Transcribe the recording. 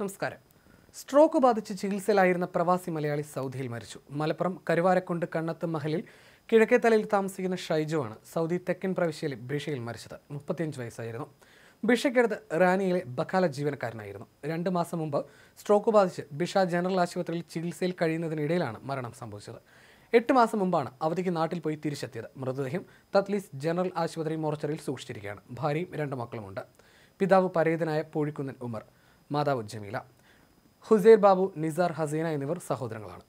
നമസ്കാരം സ്ട്രോക്ക് ബാധിച്ച് ചികിത്സയിലായിരുന്ന പ്രവാസി മലയാളി സൗദിയിൽ മരിച്ചു മലപ്പുറം കരുവാരക്കുണ്ട് കണ്ണത്ത് മഹലിൽ തലയിൽ താമസിക്കുന്ന ഷൈജുവാണ് സൗദി തെക്കൻ പ്രവിശ്യയിലെ ബിഷയിൽ മരിച്ചത് മുപ്പത്തിയഞ്ച് വയസ്സായിരുന്നു ബിഷയ്ക്കടുത്ത് റാനിയിലെ ബക്കാല ജീവനക്കാരനായിരുന്നു രണ്ട് മാസം മുമ്പ് സ്ട്രോക്ക് ബാധിച്ച് ബിഷ ജനറൽ ആശുപത്രിയിൽ ചികിത്സയിൽ കഴിയുന്നതിനിടയിലാണ് മരണം സംഭവിച്ചത് എട്ട് മാസം മുമ്പാണ് അവധിക്ക് നാട്ടിൽ പോയി തിരിച്ചെത്തിയത് മൃതദേഹം തത്ലീസ് ജനറൽ ആശുപത്രി മോർച്ചറിയിൽ സൂക്ഷിച്ചിരിക്കുകയാണ് ഭാര്യയും രണ്ട് മക്കളുമുണ്ട് പിതാവ് പരേതനായ പൂഴിക്കുന്നൻ ഉമർ മാതാവ് ജമീല ഹുസൈർ ബാബു നിസാർ ഹസീന എന്നിവർ സഹോദരങ്ങളാണ്